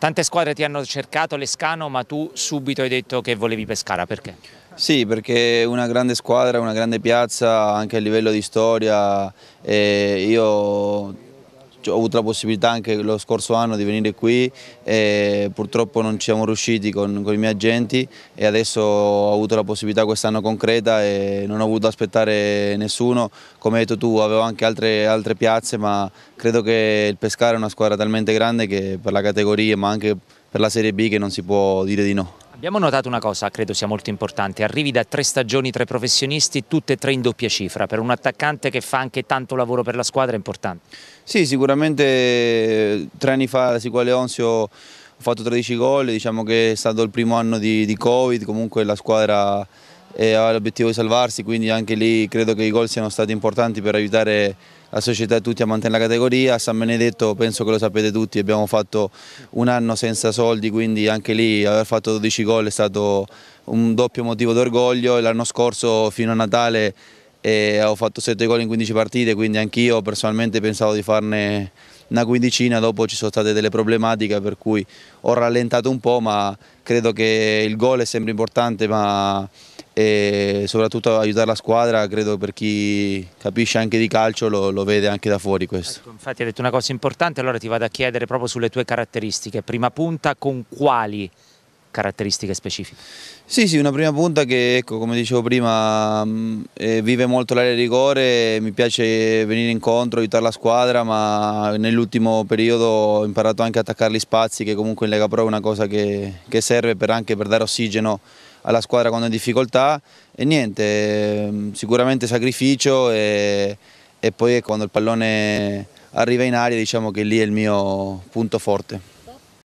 Tante squadre ti hanno cercato Lescano, ma tu subito hai detto che volevi Pescara, perché? Sì, perché è una grande squadra, una grande piazza, anche a livello di storia, e io cioè, ho avuto la possibilità anche lo scorso anno di venire qui e purtroppo non ci siamo riusciti con, con i miei agenti e adesso ho avuto la possibilità quest'anno concreta e non ho avuto aspettare nessuno, come hai detto tu avevo anche altre, altre piazze ma credo che il Pescara è una squadra talmente grande che per la categoria ma anche per la Serie B che non si può dire di no. Abbiamo notato una cosa, credo sia molto importante, arrivi da tre stagioni, tre professionisti, tutte e tre in doppia cifra, per un attaccante che fa anche tanto lavoro per la squadra è importante. Sì, sicuramente eh, tre anni fa la Sicuale Onzio ho fatto 13 gol, diciamo che è stato il primo anno di, di Covid, comunque la squadra e ha l'obiettivo di salvarsi, quindi anche lì credo che i gol siano stati importanti per aiutare la società e tutti a mantenere la categoria. San Benedetto penso che lo sapete tutti, abbiamo fatto un anno senza soldi, quindi anche lì aver fatto 12 gol è stato un doppio motivo d'orgoglio l'anno scorso fino a Natale eh, ho fatto 7 gol in 15 partite, quindi anch'io personalmente pensavo di farne una quindicina, dopo ci sono state delle problematiche per cui ho rallentato un po', ma credo che il gol è sempre importante, ma e soprattutto aiutare la squadra credo per chi capisce anche di calcio lo, lo vede anche da fuori questo. Ecco, infatti hai detto una cosa importante, allora ti vado a chiedere proprio sulle tue caratteristiche, prima punta con quali caratteristiche specifiche? Sì, sì, una prima punta che, ecco, come dicevo prima, mm, eh, vive molto l'area di rigore, mi piace venire incontro, aiutare la squadra, ma nell'ultimo periodo ho imparato anche a attaccare gli spazi, che comunque in Lega Pro è una cosa che, che serve per anche per dare ossigeno alla squadra quando è in difficoltà e niente, mm, sicuramente sacrificio e, e poi quando il pallone arriva in aria diciamo che lì è il mio punto forte.